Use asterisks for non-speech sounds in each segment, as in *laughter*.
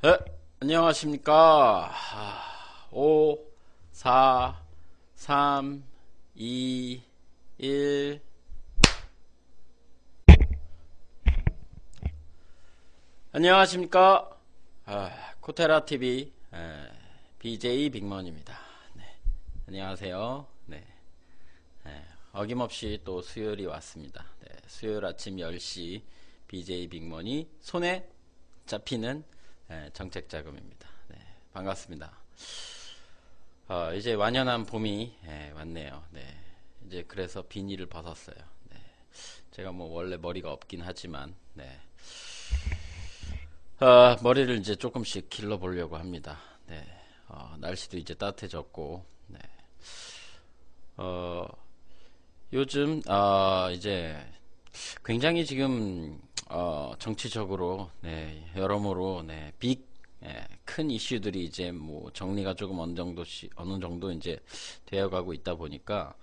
네, 안녕하십니까. 5, 4, 3, 2, 1. 안녕하십니까. 아, 코테라 TV 에, BJ 빅먼입니다. 네, 안녕하세요. 네, 에, 어김없이 또 수요일이 왔습니다. 네, 수요일 아침 10시 BJ 빅먼이 손에 잡히는 네, 정책 자금입니다. 네, 반갑습니다. 어, 이제 완연한 봄이 예, 네, 왔네요. 이제 그래서 비닐을 벗었어요. 네, 제가 뭐 원래 머리가 없긴 하지만 네. 어, 머리를 이제 조금씩 길러 보려고 합니다. 네, 어, 날씨도 이제 따뜻해졌고 어, 요즘 아, 이제 굉장히 지금 어, 정치적으로 네, 여러모로 네, 빅, 네, 큰 이슈들이 이제 뭐 정리가 조금 어느 정도 시, 어느 정도 이제 되어가고 있다 보니까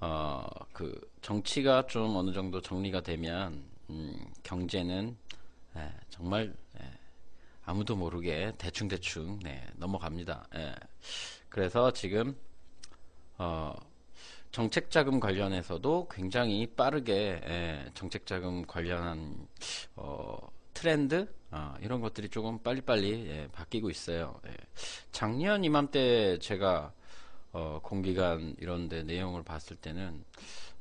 어, 그 정치가 좀 어느 정도 정리가 되면 음, 경제는 네, 정말 네, 아무도 모르게 대충 대충 네, 넘어갑니다. 예. 그래서 지금 어, 정책자금 관련해서도 굉장히 빠르게 예, 정책자금 관련한 어, 트렌드 어, 이런 것들이 조금 빨리빨리 예, 바뀌고 있어요. 예. 작년 이맘때 제가 어, 공기관 이런데 내용을 봤을 때는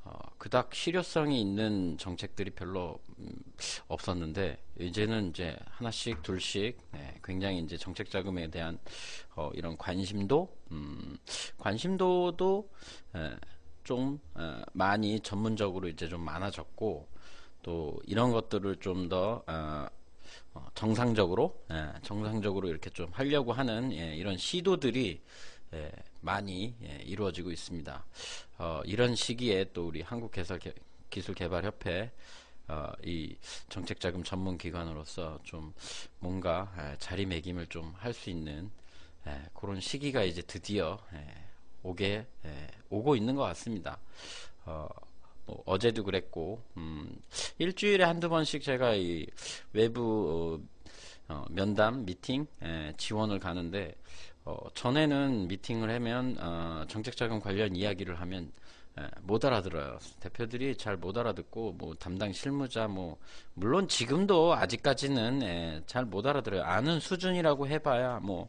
어, 그닥 실효성이 있는 정책들이 별로 음, 없었는데 이제는 이제 하나씩 둘씩 네, 굉장히 이제 정책 자금에 대한 어, 이런 관심도 음, 관심도도 예, 좀 많이 전문적으로 이제 좀 많아졌고 또 이런 것들을 좀더 어, 어, 정상적으로 정상적으로 이렇게 좀 하려고 하는 예, 이런 시도들이 많이 예, 이루어지고 있습니다. 어, 이런 시기에 또 우리 한국개설기술개발협회 어, 이 정책자금 전문기관으로서 좀 뭔가 자리매김을 좀 할 수 있는 그런 시기가 이제 드디어 오게 예, 오고 있는 것 같습니다. 어, 뭐 어제도 그랬고 음, 일주일에 한두 번씩 제가 이 외부 어, 어, 면담 미팅 예, 지원을 가는데 어, 전에는 미팅을 하면 어, 정책자금 관련 이야기를 하면 예, 못 알아들어요. 대표들이 잘 못 알아듣고 뭐 담당 실무자 뭐 물론 지금도 아직까지는 예, 잘 못 알아들어요. 아는 수준이라고 해봐야 뭐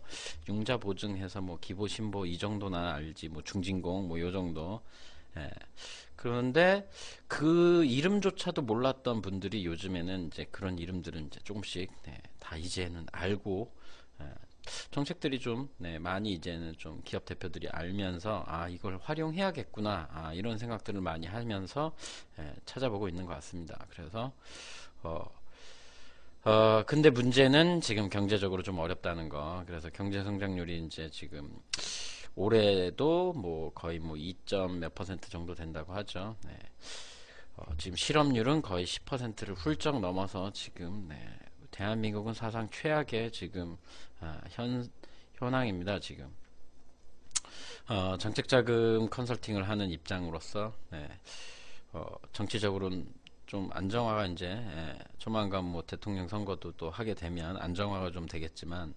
융자 보증해서 뭐 기보 신보 이 정도나 알지 뭐 중진공 뭐 요 정도. 예. 그런데 그 이름조차도 몰랐던 분들이 요즘에는 이제 그런 이름들은 이제 조금씩 네, 다 이제는 알고 예, 정책들이 좀 네, 많이 이제는 좀 기업 대표들이 알면서 아 이걸 활용해야겠구나 아, 이런 생각들을 많이 하면서 예, 찾아보고 있는 것 같습니다. 그래서 어, 어, 근데 문제는 지금 경제적으로 좀 어렵다는 거. 그래서 경제 성장률이 이제 지금 올해도 뭐 거의 뭐 2. 몇 퍼센트 정도 된다고 하죠. 네. 어, 지금 실업률은 거의 10%를 훌쩍 넘어서 지금 네. 대한민국은 사상 최악의 지금 아, 현 현황입니다. 지금 어, 정책자금 컨설팅을 하는 입장으로서 네, 어, 정치적으로는 좀 안정화가 이제 예, 조만간 뭐 대통령 선거도 또 하게 되면 안정화가 좀 되겠지만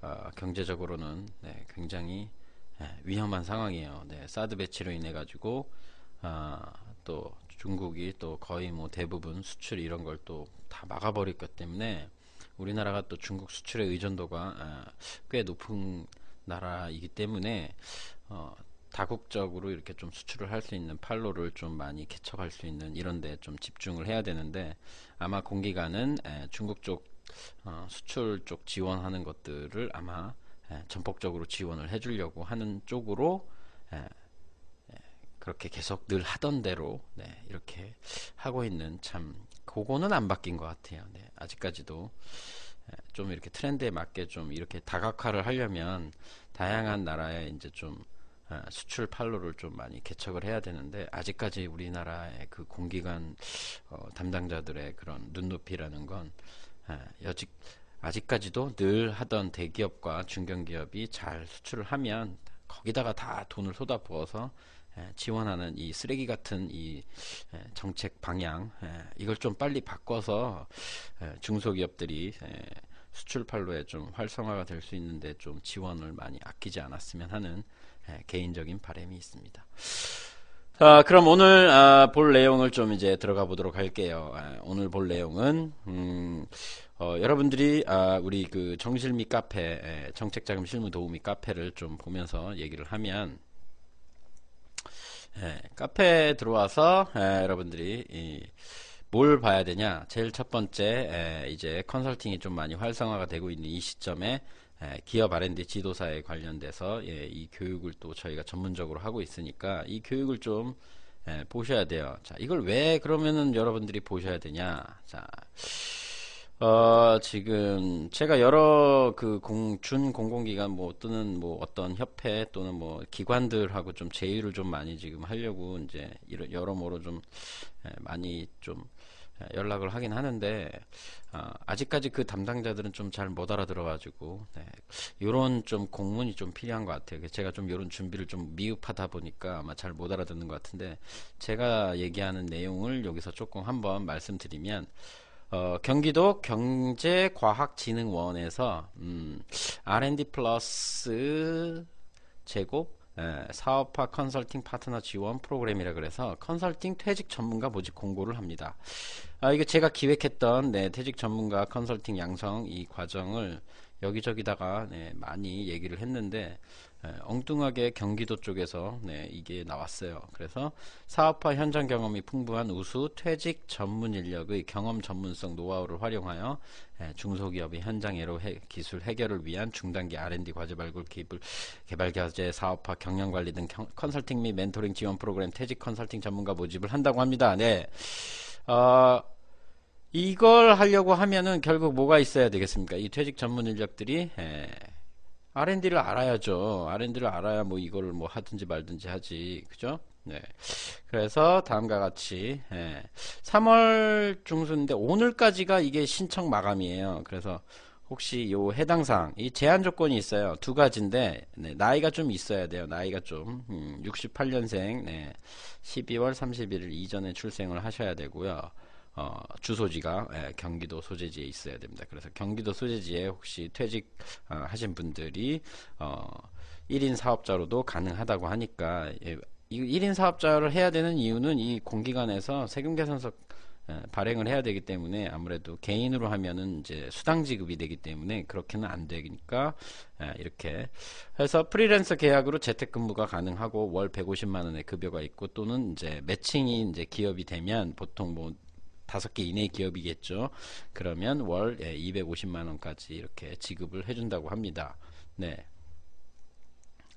어, 경제적으로는 네, 굉장히 예, 위험한 상황이에요. 네, 사드 배치로 인해 가지고 아, 또 중국이 또 거의 뭐 대부분 수출 이런 걸 또 다 막아버릴 것 때문에 우리나라가 또 중국 수출의 의존도가 아, 꽤 높은 나라이기 때문에 어, 다국적으로 이렇게 좀 수출을 할 수 있는 판로를 좀 많이 개척할 수 있는 이런데 좀 집중을 해야 되는데 아마 공기관은 중국 쪽 어, 수출 쪽 지원하는 것들을 아마 전폭적으로 지원을 해주려고 하는 쪽으로 에, 에, 그렇게 계속 늘 하던 대로 네, 이렇게 하고 있는 참 그거는 안 바뀐 것 같아요. 네, 아직까지도 좀 이렇게 트렌드에 맞게 좀 이렇게 다각화를 하려면 다양한 나라에 이제 좀 수출 판로를 좀 많이 개척을 해야 되는데 아직까지 우리나라의 그 공기관 어, 담당자들의 그런 눈높이라는 건 여직 아직까지도 늘 하던 대기업과 중견기업이 잘 수출을 하면 거기다가 다 돈을 쏟아부어서 예, 지원하는 이 쓰레기 같은 이 예, 정책 방향 예, 이걸 좀 빨리 바꿔서 중소기업들이 수출 판로에 좀 활성화가 될 수 있는데 좀 지원을 많이 아끼지 않았으면 하는 개인적인 바람이 있습니다. 아, 그럼 오늘 아, 볼 내용을 좀 이제 들어가 보도록 할게요. 아, 오늘 볼 내용은 음, 어, 여러분들이 아, 우리 그 정실미 카페 정책자금 실무 도우미 카페를 좀 보면서 얘기를 하면 예, 카페에 들어와서 예, 여러분들이 이, 뭘 봐야 되냐? 제일 첫 번째 예, 이제 컨설팅이 좀 많이 활성화가 되고 있는 이 시점에 예, 기업 R&D 지도사에 관련돼서 예, 이 교육을 또 저희가 전문적으로 하고 있으니까 이 교육을 좀 예, 보셔야 돼요. 자, 이걸 왜 그러면은 여러분들이 보셔야 되냐? 자. 어, 지금 제가 여러 그 공, 준 공공기관 뭐 또는 뭐 어떤 협회 또는 뭐 기관들하고 좀 제의를 좀 많이 지금 하려고 이제 이러, 여러모로 좀 예, 많이 좀 예, 연락을 하긴 하는데 어, 아직까지 그 담당자들은 좀 잘 못 알아들어가지고 네, 요런좀 공문이 좀 필요한 것 같아요. 제가 좀요런 준비를 좀 미흡하다 보니까 아마 잘 못 알아듣는 것 같은데 제가 얘기하는 내용을 여기서 조금 한번 말씀드리면 어, 경기도 경제과학진흥원에서 음, R&D 플러스 제곱 예, 사업화 컨설팅 파트너 지원 프로그램이라 그래서 컨설팅 퇴직 전문가 모집 공고를 합니다. 아, 이거 제가 기획했던 네, 퇴직 전문가 컨설팅 양성 이 과정을 여기저기다가 네, 많이 얘기를 했는데 예, 엉뚱하게 경기도 쪽에서 네, 이게 나왔어요. 그래서 사업화 현장 경험이 풍부한 우수 퇴직 전문 인력의 경험 전문성 노하우를 활용하여 예, 중소기업의 현장 애로 기술 해결을 위한 중단기 R&D 과제 발굴 기술 개발 과제 사업화 경영 관리 등 컨설팅 및 멘토링 지원 프로그램 퇴직 컨설팅 전문가 모집을 한다고 합니다. 네. 어, 이걸 하려고 하면은 결국 뭐가 있어야 되겠습니까? 이 퇴직 전문 인력들이 예, R&D를 알아야죠. R&D를 알아야 뭐 이걸 뭐 하든지 말든지 하지. 그죠? 네. 그래서 다음과 같이 예. 3월 중순인데 오늘까지가 이게 신청 마감이에요. 그래서 혹시 요 해당 사항 이 제한 조건이 있어요. 두 가지인데 네. 나이가 좀 있어야 돼요. 나이가 좀 음, 68년생 네. 12월 31일 이전에 출생을 하셔야 되고요. 어, 주소지가 예, 경기도 소재지에 있어야 됩니다. 그래서 경기도 소재지에 혹시 퇴직 어, 하신 분들이 어, 1인 사업자로도 가능하다고 하니까 예, 이 1인 사업자를 해야 되는 이유는 이 공기관에서 세금 계산서 예, 발행을 해야 되기 때문에 아무래도 개인으로 하면은 이제 수당 지급이 되기 때문에 그렇게는 안 되니까 예, 이렇게 해서 프리랜서 계약으로 재택근무가 가능하고 월 150만 원의 급여가 있고 또는 이제 매칭이 이제 기업이 되면 보통 뭐 다섯 개 이내 기업이겠죠. 그러면 월 예, 250만 원까지 이렇게 지급을 해준다고 합니다. 네.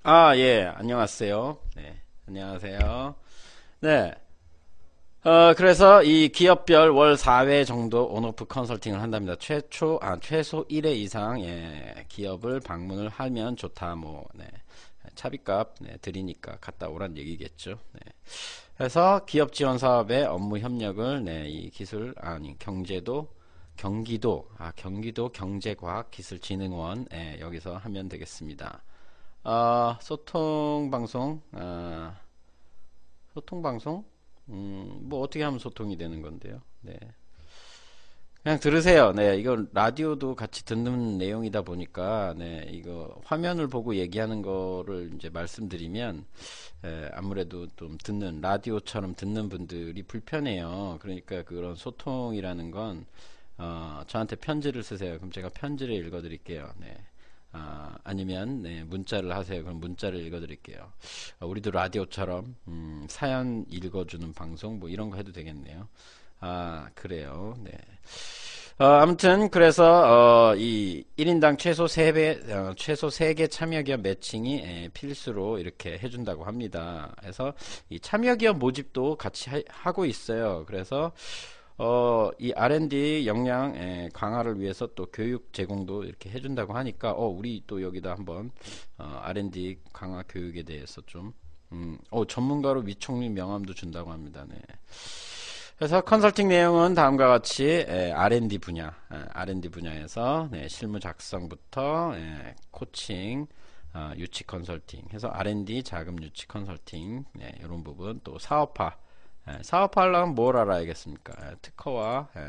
아, 예, 안녕하세요. 네, 안녕하세요. 네. 어, 그래서 이 기업별 월 4회 정도 온오프 컨설팅을 한답니다. 최초, 아, 최소 1회 이상, 예, 기업을 방문을 하면 좋다, 뭐, 네. 차비값, 네, 드리니까 갔다 오란 얘기겠죠. 네. 해서 기업 지원 사업의 업무 협력을 네, 이 기술 아니 경제도 경기도 아 경기도 경제과학기술진흥원 예, 여기서 하면 되겠습니다. 어, 소통 방송 어, 소통 방송 음, 뭐 어떻게 하면 소통이 되는 건데요. 네. 그냥 들으세요. 네, 이건 라디오도 같이 듣는 내용이다 보니까, 네, 이거 화면을 보고 얘기하는 거를 이제 말씀드리면, 에, 아무래도 좀 듣는, 라디오처럼 듣는 분들이 불편해요. 그러니까 그런 소통이라는 건, 어, 저한테 편지를 쓰세요. 그럼 제가 편지를 읽어드릴게요. 네. 아, 아니면 네, 문자를 하세요. 그럼 문자를 읽어드릴게요. 아, 우리도 라디오처럼 음, 사연 읽어주는 방송 뭐 이런 거 해도 되겠네요. 아, 그래요. 네. 어, 아무튼 그래서 어, 이 1인당 최소 3배 어, 최소 3개 참여 기업 매칭이 에, 예, 필수로 이렇게 해 준다고 합니다. 그래서 이 참여 기업 모집도 같이 하, 하고 있어요. 그래서 어, 이 R&D 역량 에, 예, 강화를 위해서 또 교육 제공도 이렇게 해 준다고 하니까 어, 우리 또 여기다 한번 어, R&D 강화 교육에 대해서 좀 음, 어, 전문가로 위총리 명함도 준다고 합니다. 네. 그래서 컨설팅 내용은 다음과 같이 예, R&D 분야, 예, R&D 분야에서 네, 실무 작성부터 예, 코칭, 어, 유치 컨설팅 해서 R&D 자금 유치 컨설팅 이런 네, 부분 또 사업화 예, 사업하려면 뭘 알아야겠습니까? 예, 특허와 예,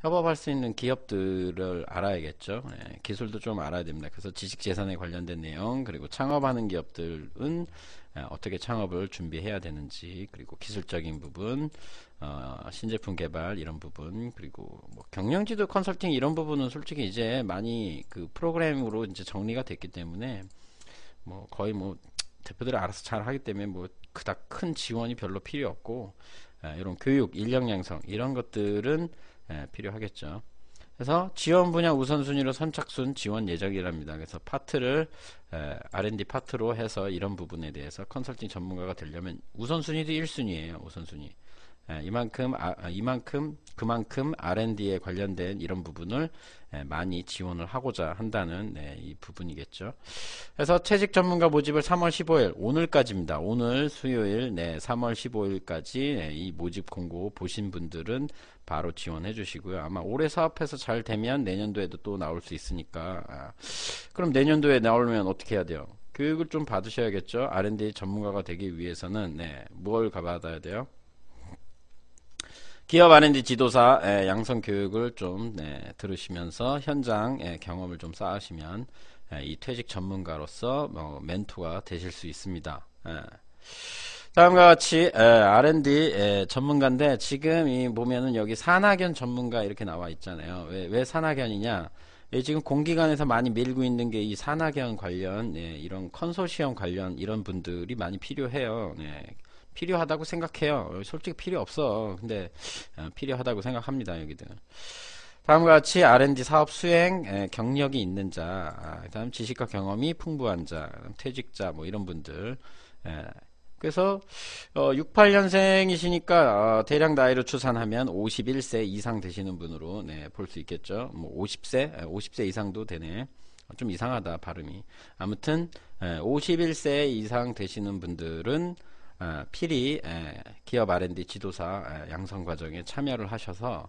협업할 수 있는 기업들을 알아야겠죠. 기술도 좀 알아야 됩니다. 그래서 지식재산에 관련된 내용, 그리고 창업하는 기업들은 어떻게 창업을 준비해야 되는지, 그리고 기술적인 부분, 어, 신제품 개발 이런 부분, 그리고 뭐 경영지도 컨설팅 이런 부분은 솔직히 이제 많이 그 프로그램으로 이제 정리가 됐기 때문에 뭐 거의 뭐 대표들이 알아서 잘 하기 때문에 뭐 그닥 큰 지원이 별로 필요 없고 에, 예, 이런 교육, 인력 양성 이런 것들은 에, 예, 필요하겠죠. 그래서 지원 분야 우선순위로 선착순 지원 예정이랍니다. 그래서 파트를 에, 예, R&D 파트로 해서 이런 부분에 대해서 컨설팅 전문가가 되려면 우선순위도 1순위예요. 우선순위. 예, 이만큼 아, 아, 이만큼 그만큼 R&D에 관련된 이런 부분을 예, 많이 지원을 하고자 한다는 네, 이 부분이겠죠. 그래서 채직 전문가 모집을 3월 15일 오늘까지입니다. 오늘 수요일 3월 15일까지 이 모집 공고 보신 분들은 바로 지원해 주시고요. 아마 올해 사업해서 잘 되면 내년도에도 또 나올 수 있으니까 아, 그럼 내년도에 나오려면 어떻게 해야 돼요? 교육을 좀 받으셔야겠죠. R&D 전문가가 되기 위해서는 네, 뭘 받아야 돼요? 기업 아는지 지도사 예, 양성 교육을 좀 네, 들으시면서 현장 예, 경험을 좀 쌓으시면 예, 이 퇴직 전문가로서 뭐, 멘토가 되실 수 있습니다. 예. 다음과 같이 R&D 예, 예, 전문가인데 지금 이 보면은 여기 산학연 전문가 이렇게 나와 있잖아요. 왜, 왜 산학연이냐? 지금 공기관에서 많이 밀고 있는 게 이 산학연 관련 이런 컨소시엄 관련 이런 분들이 많이 필요해요. 네. 필요하다고 생각해요. 솔직히 필요 없어. 근데 어, 필요하다고 생각합니다. 여기들. 다음과 같이 R&D 사업 수행 에, 경력이 있는 자, 아, 그다음 지식과 경험이 풍부한 자, 퇴직자 뭐 이런 분들. 에, 그래서 어, 68년생이시니까 어, 대량 나이로 추산하면 51세 이상 되시는 분으로 네, 볼 수 있겠죠. 뭐 50세, 50세 이상도 되네. 어, 좀 이상하다 발음이. 아무튼 에, 51세 이상 되시는 분들은 어, 필히 기업 R&D 지도사 양성 과정에 참여를 하셔서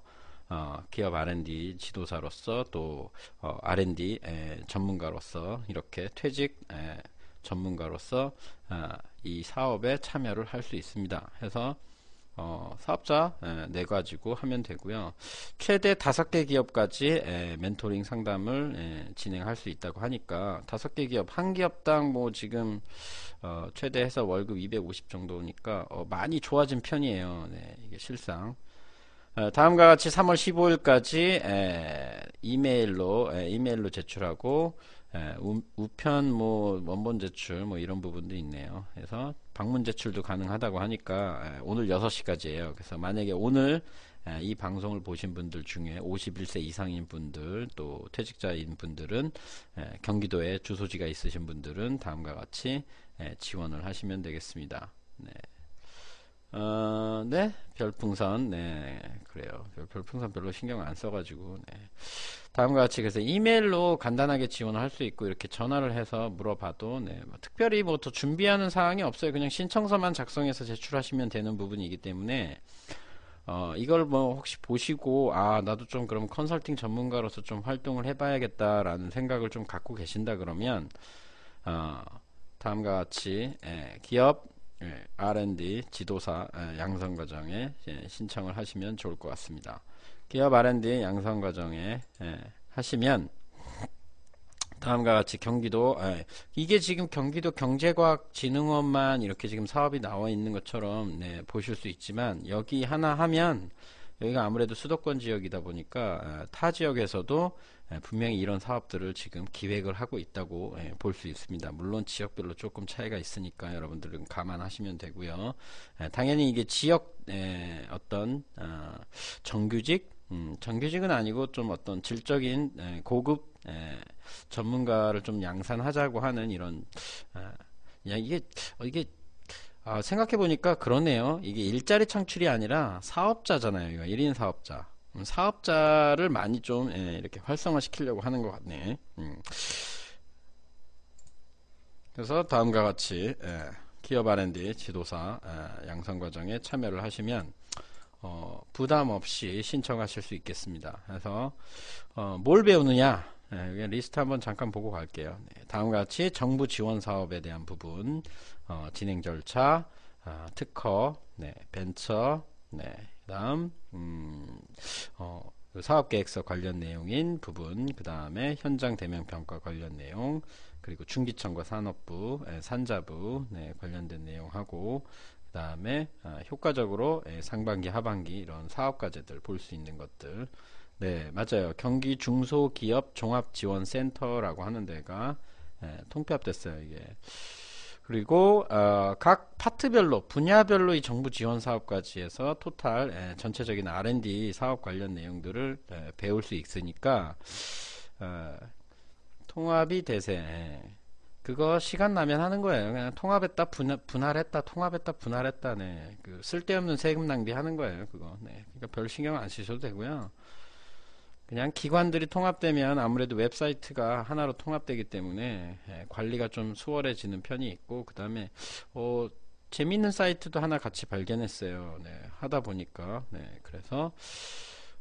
어, 기업 R&D 지도사로서 또 어, R&D 전문가로서 이렇게 퇴직 전문가로서 어, 이 사업에 참여를 할 수 있습니다. 해서 어, 사업자 에, 예, 네 가지고 하면 되고요. 최대 다섯 개 기업까지 에, 예, 멘토링 상담을 에, 예, 진행할 수 있다고 하니까 다섯 개 기업 한 기업당 뭐 지금 어, 최대 해서 월급 250 정도니까 어, 많이 좋아진 편이에요. 네, 이게 실상. 어, 다음과 같이 3월 15일까지 에, 이메일로 에, 이메일로 제출하고 우, 우편 뭐 원본 제출 뭐 이런 부분도 있네요. 그래서 방문 제출도 가능하다고 하니까 예, 오늘 6시까지예요. 그래서 만약에 오늘 예, 이 방송을 보신 분들 중에 51세 이상인 분들 또 퇴직자인 분들은 예, 경기도에 주소지가 있으신 분들은 다음과 같이 지원을 하시면 되겠습니다. 네. 어, 네, 별풍선, 네, 그래요. 별풍선 별로 신경 안 써가지고, 네. 다음과 같이 그래서 이메일로 간단하게 지원을 할 수 있고, 이렇게 전화를 해서 물어봐도, 네, 뭐 특별히 뭐 더 준비하는 사항이 없어요. 그냥 신청서만 작성해서 제출하시면 되는 부분이기 때문에, 어, 이걸 뭐 혹시 보시고, 아, 나도 좀 그럼 컨설팅 전문가로서 좀 활동을 해봐야겠다라는 생각을 좀 갖고 계신다 그러면, 어, 다음과 같이, 예, 기업, 예, R&D 지도사 예, 양성 과정에 예, 신청을 하시면 좋을 것 같습니다. 기업 R&D 양성 과정에 하시면 다음과 같이 경기도 이게 지금 경기도 경제과학진흥원만 이렇게 지금 사업이 나와 있는 것처럼 네, 보실 수 있지만 여기 하나 하면 여기가 아무래도 수도권 지역이다 보니까 아, 타 지역에서도 예, 분명히 이런 사업들을 지금 기획을 하고 있다고 예, 볼수 있습니다. 물론 지역별로 조금 차이가 있으니까 여러분들은 감안하시면 되고요. 예, 당연히 이게 지역 어떤 아, 정규직 음, 정규직은 아니고 좀 어떤 질적인 고급 전문가를 좀 양산하자고 하는 이런 아, 이게 어, 이게 아, 생각해보니까 그러네요. 이게 일자리 창출이 아니라 사업자잖아요. 이거 1인 사업자. 음, 사업자를 많이 좀 예, 이렇게 활성화시키려고 하는 것 같네. 음. 그래서 다음과 같이 예, 기업 R&D 지도사 예, 양성 과정에 참여를 하시면 어, 부담 없이 신청하실 수 있겠습니다. 그래서 어, 뭘 배우느냐? 예, 리스트 한번 잠깐 보고 갈게요. 네, 다음 같이 정부 지원 사업에 대한 부분, 어, 진행 절차, 어, 특허, 네, 벤처, 네, 다음 음, 어, 그 사업계획서 관련 내용인 부분, 그 다음에 현장 대면 평가 관련 내용, 그리고 중기청과 산업부, 에, 예, 산자부 네, 관련된 내용하고 그 다음에 아, 효과적으로 에, 예, 상반기, 하반기 이런 사업 과제들 볼 수 있는 것들 네, 맞아요. 경기 중소기업 종합지원센터라고 하는 데가 예, 통폐합됐어요, 이게. 그리고 어, 각 파트별로 분야별로 이 정부 지원 사업까지 해서 토탈 예, 전체적인 R&D 사업 관련 내용들을 예, 배울 수 있으니까 어, 통합이 대세. 예. 그거 시간 나면 하는 거예요. 그냥 통합했다 분할, 분할했다 통합했다 분할했다 네. 그 쓸데없는 세금 낭비하는 거예요. 그거. 네. 그러니까 별 신경 안 쓰셔도 되고요. 그냥 기관들이 통합되면 아무래도 웹사이트가 하나로 통합되기 때문에 예, 관리가 좀 수월해지는 편이 있고 그 다음에 어, 재밌는 사이트도 하나 같이 발견했어요. 네, 하다 보니까 네, 그래서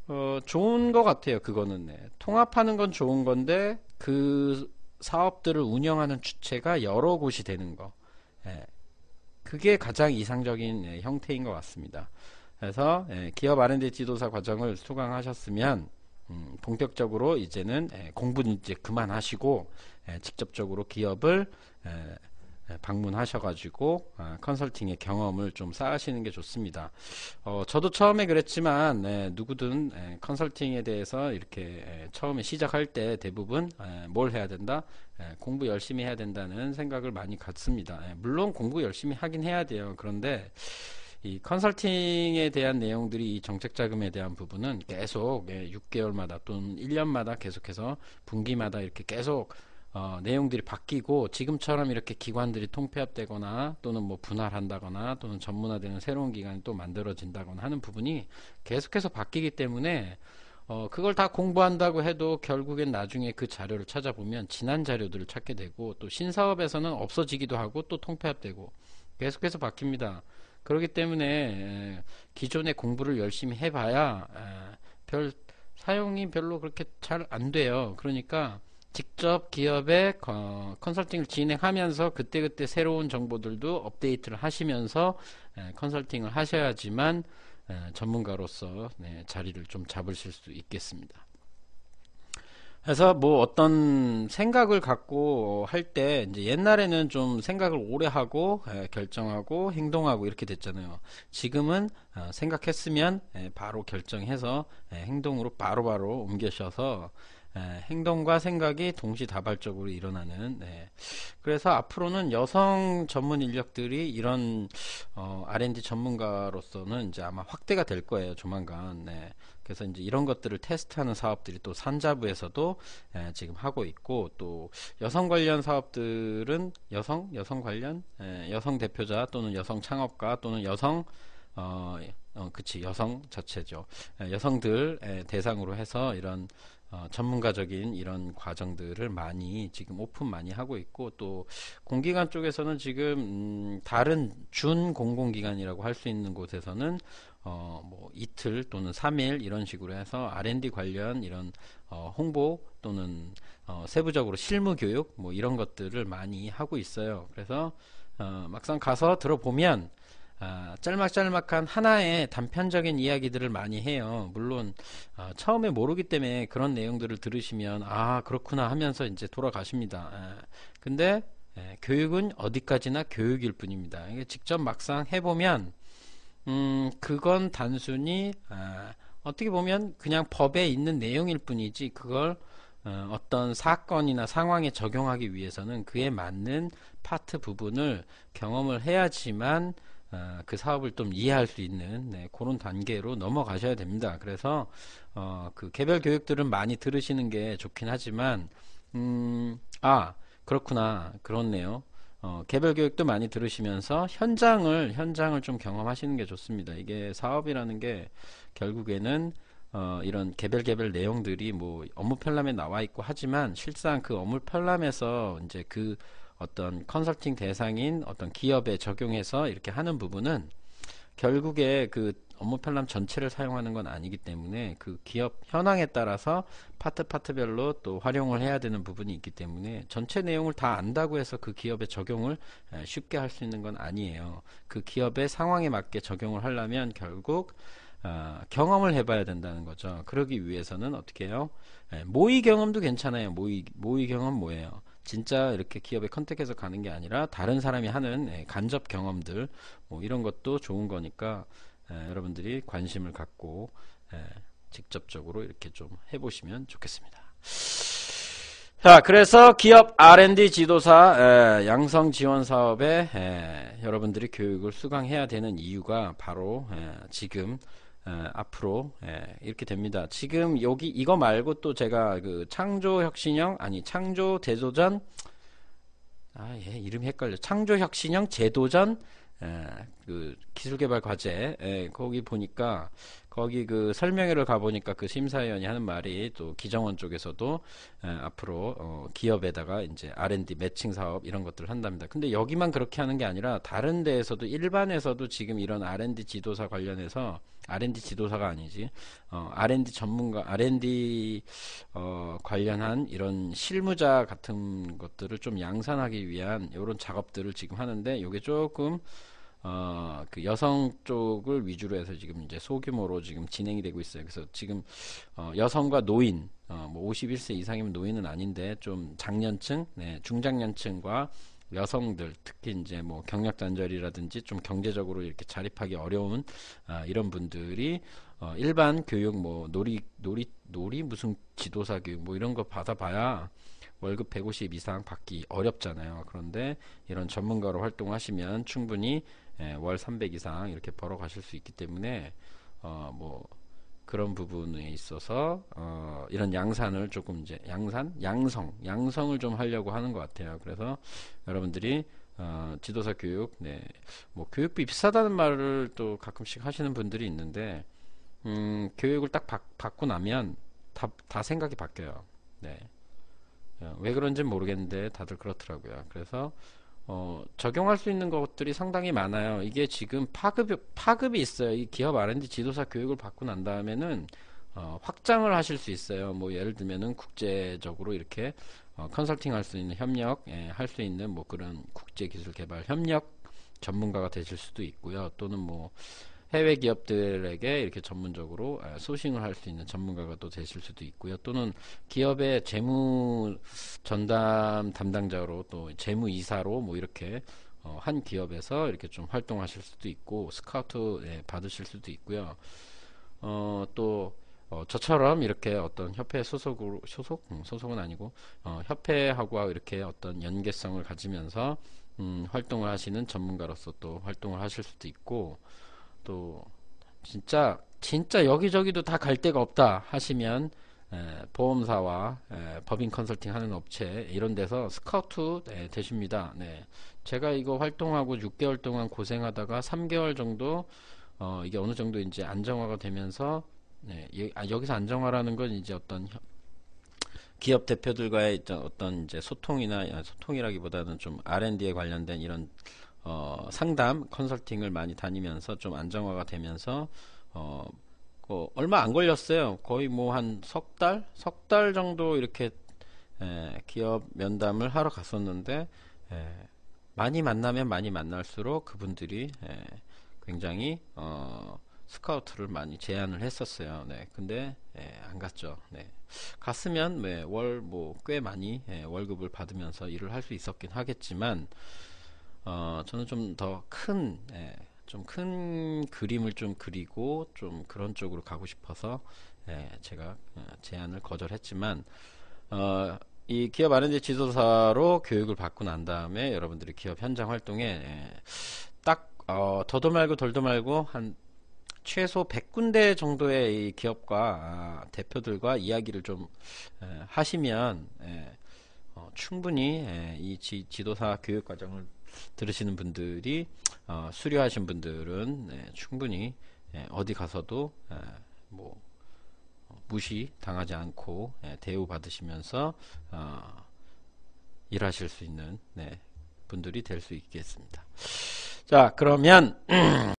어, 좋은 것 같아요. 그거는 네. 통합하는 건 좋은 건데 그 사업들을 운영하는 주체가 여러 곳이 되는 거. 네, 그게 가장 이상적인 예, 형태인 것 같습니다. 그래서 기업 R&D 지도사 과정을 수강하셨으면 음, 본격적으로 이제는 공부 는 이제 그만하시고 직접적으로 기업을 방문하셔가지고 아, 컨설팅의 경험을 좀 쌓으시는 게 좋습니다. 어, 저도 처음에 그랬지만 누구든 컨설팅에 대해서 이렇게 처음에 시작할 때 대부분 뭘 해야 된다? 공부 열심히 해야 된다는 생각을 많이 갖습니다. 물론 공부 열심히 하긴 해야 돼요. 그런데 이 컨설팅에 대한 내용들이 이 정책 자금에 대한 부분은 계속 예, 6개월마다 또는 1년마다 계속해서 분기마다 이렇게 계속 어, 내용들이 바뀌고 지금처럼 이렇게 기관들이 통폐합되거나 또는 뭐 분할한다거나 또는 전문화되는 새로운 기관이 또 만들어진다거나 하는 부분이 계속해서 바뀌기 때문에 어, 그걸 다 공부한다고 해도 결국엔 나중에 그 자료를 찾아보면 지난 자료들을 찾게 되고 또 신사업에서는 없어지기도 하고 또 통폐합되고 계속해서 바뀝니다. 그렇기 때문에 예, 기존에 공부를 열심히 해봐야 예, 별 사용이 별로 그렇게 잘 안 돼요. 그러니까 직접 기업의 컨설팅을 진행하면서 그때그때 새로운 정보들도 업데이트를 하시면서 예, 컨설팅을 하셔야지만 전문가로서 네, 자리를 좀 잡으실 수 있겠습니다. 그래서 뭐 어떤 생각을 갖고 할때 이제 옛날에는 좀 생각을 오래 하고 에, 예, 결정하고 행동하고 이렇게 됐잖아요. 지금은 어, 생각했으면 에, 예, 바로 결정해서 에, 예, 행동으로 바로바로 바로 옮겨셔서 예, 행동과 생각이 동시다발적으로 일어나는 네. 그래서 앞으로는 여성 전문 인력들이 이런 어, R&D 전문가로서는 이제 아마 확대가 될 거예요 조만간 네. 그래서 이제 이런 것들을 테스트하는 사업들이 또 산자부에서도 예, 지금 하고 있고 또 여성 관련 사업들은 여성 여성 관련 예, 여성 대표자 또는 여성 창업가 또는 여성 어, 어 그치 여성 자체죠 예, 여성들 예, 대상으로 해서 이런 어, 전문가적인 이런 과정들을 많이 지금 오픈 많이 하고 있고 또 공기관 쪽에서는 지금 음, 다른 준 공공기관이라고 할 수 있는 곳에서는 어, 뭐 이틀 또는 3일 이런 식으로 해서 R&D 관련 이런 어, 홍보 또는 어, 세부적으로 실무 교육 뭐 이런 것들을 많이 하고 있어요. 그래서 어, 막상 가서 들어보면 아, 짤막짤막한 하나의 단편적인 이야기들을 많이 해요. 물론 아, 처음에 모르기 때문에 그런 내용들을 들으시면 아 그렇구나 하면서 이제 돌아가십니다. 아, 근데 예, 교육은 어디까지나 교육일 뿐입니다. 이게 직접 막상 해보면 음, 그건 단순히 아, 어떻게 보면 그냥 법에 있는 내용일 뿐이지 그걸 어, 어떤 사건이나 상황에 적용하기 위해서는 그에 맞는 파트 부분을 경험을 해야지만 아, 그 사업을 좀 이해할 수 있는 네, 그런 단계로 넘어가셔야 됩니다. 그래서 어, 그 개별 교육들은 많이 들으시는 게 좋긴 하지만 음, 아 그렇구나 그렇네요. 어, 개별 교육도 많이 들으시면서 현장을 현장을 좀 경험하시는 게 좋습니다. 이게 사업이라는 게 결국에는 어, 이런 개별 개별 내용들이 뭐 업무 편람에 나와 있고 하지만 실상 그 업무 편람에서 이제 그 어떤 컨설팅 대상인 어떤 기업에 적용해서 이렇게 하는 부분은 결국에 그 업무 편람 전체를 사용하는 건 아니기 때문에 그 기업 현황에 따라서 파트 파트별로 또 활용을 해야 되는 부분이 있기 때문에 전체 내용을 다 안다고 해서 그기업에 적용을 쉽게 할 수 있는 건 아니에요. 그 기업의 상황에 맞게 적용을 하려면 결국 어, 경험을 해봐야 된다는 거죠. 그러기 위해서는 어떻게 해요? 모의 경험도 괜찮아요. 모의, 모의 경험 뭐예요? 진짜 이렇게 기업에 컨택해서 가는 게 아니라 다른 사람이 하는 예, 간접 경험들 뭐 이런 것도 좋은 거니까 예, 여러분들이 관심을 갖고 예, 직접적으로 이렇게 좀 해보시면 좋겠습니다. 자, 그래서 기업 R&D 지도사 양성 지원 사업에 여러분들이 교육을 수강해야 되는 이유가 바로 지금 앞으로 이렇게 됩니다. 지금 여기 이거 말고 또 제가 그 창조혁신형 아니 창조대조전 아 예 이름 헷갈려 창조혁신형 제도전 에, 그 기술개발과제 에, 거기 보니까 거기 그 설명회를 가보니까 그 심사위원이 하는 말이 또 기정원 쪽에서도 에, 앞으로 어, 기업에다가 이제 R&D 매칭 사업 이런 것들을 한답니다. 근데 여기만 그렇게 하는 게 아니라 다른 데에서도 일반에서도 지금 이런 R&D 지도사 관련해서 R&D 지도사가 아니지 어, R&D 전문가 R&D 어, 관련한 이런 실무자 같은 것들을 좀 양산하기 위한 이런 작업들을 지금 하는데 이게 조금 어, 그 여성 쪽을 위주로 해서 지금 이제 소규모로 지금 진행이 되고 있어요. 그래서 지금 어, 여성과 노인, 어, 뭐 51세 이상이면 노인은 아닌데 좀 장년층, 네, 중장년층과 여성들 특히 이제 뭐 경력 단절이라든지 좀 경제적으로 이렇게 자립하기 어려운 아, 이런 분들이 어, 일반 교육 뭐 놀이 놀이 놀이 무슨 지도사 교육 뭐 이런 거 받아봐야 월급 150 이상 받기 어렵잖아요. 그런데 이런 전문가로 활동하시면 충분히 예, 월300 이상 이렇게 벌어 가실 수 있기 때문에 어, 뭐 그런 부분에 있어서 어, 이런 양산을 조금 이제 양산, 양성, 양성을 좀 하려고 하는 것 같아요. 그래서 여러분들이 어, 지도사 교육, 네, 뭐 교육비 비싸다는 말을 또 가끔씩 하시는 분들이 있는데 음, 교육을 딱 받, 받고 나면 다, 다 생각이 바뀌어요. 네. 예, 왜 그런지는 모르겠는데 다들 그렇더라고요. 그래서 어, 적용할 수 있는 것들이 상당히 많아요. 이게 지금 파급, 파급이 있어요. 이 기업 R&D 지도사 교육을 받고 난 다음에는 어, 확장을 하실 수 있어요. 뭐 예를 들면은 국제적으로 이렇게 어, 컨설팅 할 수 있는 협력, 예, 할 수 있는 뭐 그런 국제 기술 개발 협력 전문가가 되실 수도 있고요. 또는 뭐 해외 기업들에게 이렇게 전문적으로 소싱을 할 수 있는 전문가가 또 되실 수도 있고요. 또는 기업의 재무 전담 담당자로 또 재무 이사로 뭐 이렇게 어, 한 기업에서 이렇게 좀 활동하실 수도 있고 스카우트 예, 받으실 수도 있고요. 어, 또 어, 저처럼 이렇게 어떤 협회 소속으로 소속 음, 소속은 아니고 어, 협회하고 이렇게 어떤 연계성을 가지면서 음, 활동을 하시는 전문가로서 또 활동을 하실 수도 있고 또 진짜 진짜 여기저기도 다 갈 데가 없다 하시면 에, 보험사와 에, 법인 컨설팅 하는 업체 이런 데서 스카우트 에, 되십니다. 네. 제가 이거 활동하고 6개월 동안 고생하다가 3개월 정도 어, 이게 어느 정도 이제 안정화가 되면서 네, 예, 아, 여기서 안정화라는 건 이제 어떤 혀, 기업 대표들과의 어떤 이제 소통이나 아, 소통이라기보다는 좀 R&D에 관련된 이런 어, 상담 컨설팅을 많이 다니면서 좀 안정화가 되면서 어, 어 얼마 안 걸렸어요. 거의 뭐 한 석 달, 석 달 정도 이렇게 에, 기업 면담을 하러 갔었는데 에, 많이 만나면 많이 만날수록 그분들이 에, 굉장히 어, 스카우트를 많이 제안을 했었어요. 네, 근데 예, 안 갔죠. 네, 갔으면 네, 월뭐 꽤 많이 예, 월급을 받으면서 일을 할 수 있었긴 하겠지만 어, 저는 좀 더 큰, 예, 좀 큰 그림을 좀 그리고 좀 그런 쪽으로 가고 싶어서 예, 제가 어, 제안을 거절했지만 어, 이 기업 아는지 도사로 교육을 받고 난 다음에 여러분들이 기업 현장 활동에 예, 딱 어, 더도 말고 덜도 말고 한 최소 100군데 정도의 이 기업과 아, 대표들과 이야기를 좀 예, 하시면 예, 어, 충분히 예, 이 지, 지도사 교육 과정을 들으시는 분들이 어, 수료하신 분들은 예, 충분히 예, 어디 가서도 예, 뭐 무시 당하지 않고 예, 대우 받으시면서 어, 일하실 수 있는 네, 분들이 될 수 있겠습니다. 자 그러면 *clears throat*